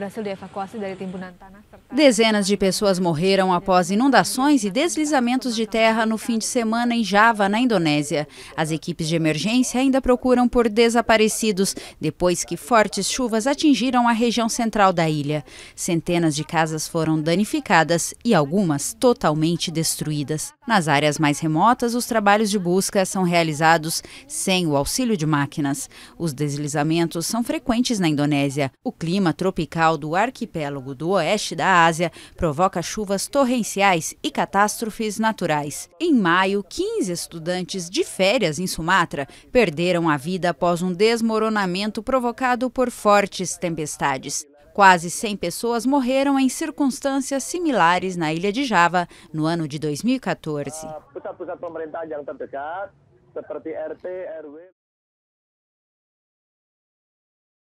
berhasil dievakuasi dari timbunan tanah. Dezenas de pessoas morreram após inundações e deslizamentos de terra no fim de semana em Java, na Indonésia. As equipes de emergência ainda procuram por desaparecidos depois que fortes chuvas atingiram a região central da ilha. Centenas de casas foram danificadas e algumas totalmente destruídas. Nas áreas mais remotas, os trabalhos de busca são realizados sem o auxílio de máquinas. Os deslizamentos são frequentes na Indonésia. O clima tropical do arquipélago do oeste da Ásia provoca chuvas torrenciais e catástrofes naturais. Em maio, 15 estudantes de férias em Sumatra perderam a vida após um desmoronamento provocado por fortes tempestades. Quase 100 pessoas morreram em circunstâncias similares na ilha de Java no ano de 2014.